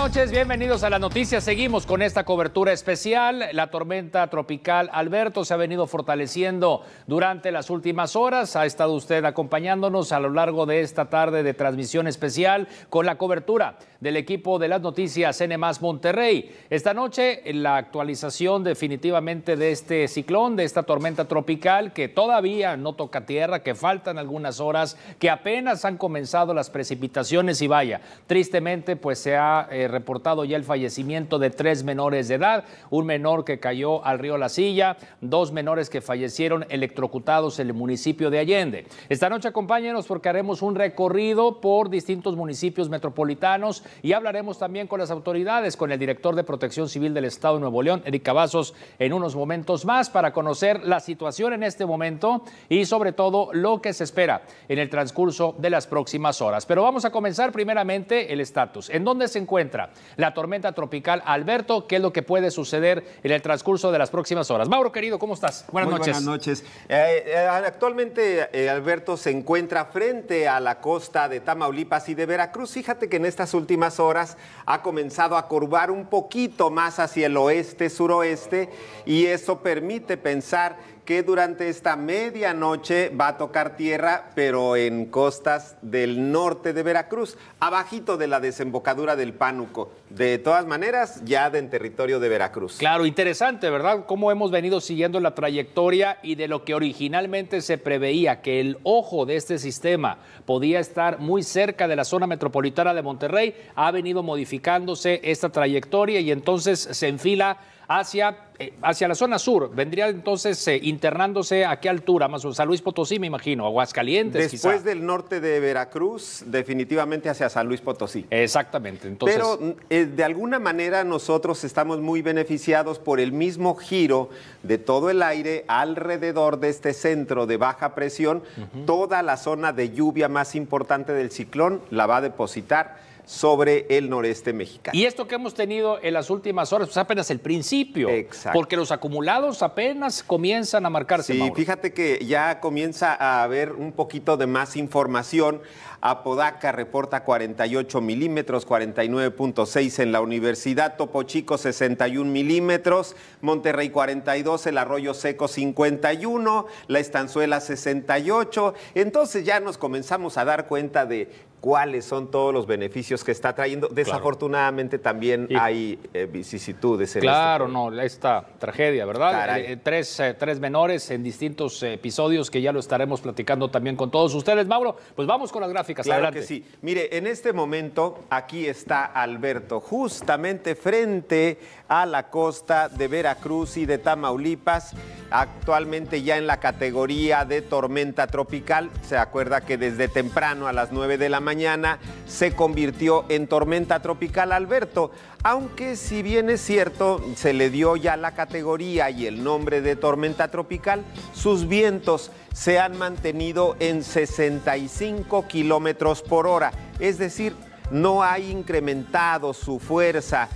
Buenas noches, bienvenidos a las noticias. Seguimos con esta cobertura especial. La tormenta tropical Alberto se ha venido fortaleciendo durante las últimas horas. Ha estado usted acompañándonos a lo largo de esta tarde de transmisión especial con la cobertura del equipo de las noticias N Monterrey. Esta noche la actualización definitivamente de este ciclón, de esta tormenta tropical que todavía no toca tierra, que faltan algunas horas, que apenas han comenzado las precipitaciones y vaya, tristemente pues se ha... Eh, reportado ya el fallecimiento de tres menores de edad, un menor que cayó al río La Silla, dos menores que fallecieron electrocutados en el municipio de Allende. Esta noche acompáñenos porque haremos un recorrido por distintos municipios metropolitanos y hablaremos también con las autoridades, con el director de Protección Civil del Estado de Nuevo León, Eric Cavazos, en unos momentos más para conocer la situación en este momento y sobre todo lo que se espera en el transcurso de las próximas horas. Pero vamos a comenzar primeramente el estatus. ¿En dónde se encuentra? la tormenta tropical Alberto, qué es lo que puede suceder en el transcurso de las próximas horas. Mauro, querido, ¿cómo estás? Buenas noches. Buenas noches. Eh, eh, actualmente eh, Alberto se encuentra frente a la costa de Tamaulipas y de Veracruz. Fíjate que en estas últimas horas ha comenzado a curvar un poquito más hacia el oeste, suroeste, y eso permite pensar que durante esta medianoche va a tocar tierra, pero en costas del norte de Veracruz, abajito de la desembocadura del Panu. De todas maneras, ya en territorio de Veracruz. Claro, interesante, ¿verdad? Cómo hemos venido siguiendo la trayectoria y de lo que originalmente se preveía, que el ojo de este sistema podía estar muy cerca de la zona metropolitana de Monterrey, ha venido modificándose esta trayectoria y entonces se enfila hacia, eh, hacia la zona sur. Vendría entonces eh, internándose a qué altura, más o menos San Luis Potosí, me imagino, Aguascalientes. Después del norte de Veracruz, definitivamente hacia San Luis Potosí. Exactamente. Entonces... Pero mm, eh, de alguna manera nosotros estamos muy beneficiados por el mismo giro de todo el aire alrededor de este centro de baja presión. Toda la zona de lluvia más importante del ciclón la va a depositar sobre el noreste mexicano. Y esto que hemos tenido en las últimas horas, pues apenas el principio. Porque los acumulados apenas comienzan a marcarse. Sí, fíjate que ya comienza a haber un poquito de más información. Apodaca reporta 48 milímetros, 49.6 en la universidad, Topo Chico 61 milímetros, Monterrey 42, el Arroyo Seco 51, la Estanzuela 68. Entonces ya nos comenzamos a dar cuenta de cuáles son todos los beneficios que está trayendo. Desafortunadamente también hay eh, vicisitudes. En claro, este no, esta tragedia, ¿verdad? Eh, eh, tres, menores en distintos episodios que ya lo estaremos platicando también con todos ustedes. Mauro, pues vamos con las gráficas. Claro Adelante. que sí. Mire, en este momento aquí está Alberto, justamente frente a la costa de Veracruz y de Tamaulipas, actualmente ya en la categoría de tormenta tropical. Se acuerda que desde temprano a las 9 de la mañana mañana se convirtió en tormenta tropical Alberto, aunque si bien es cierto, se le dio ya la categoría y el nombre de tormenta tropical, sus vientos se han mantenido en 65 kilómetros por hora, es decir, no ha incrementado su fuerza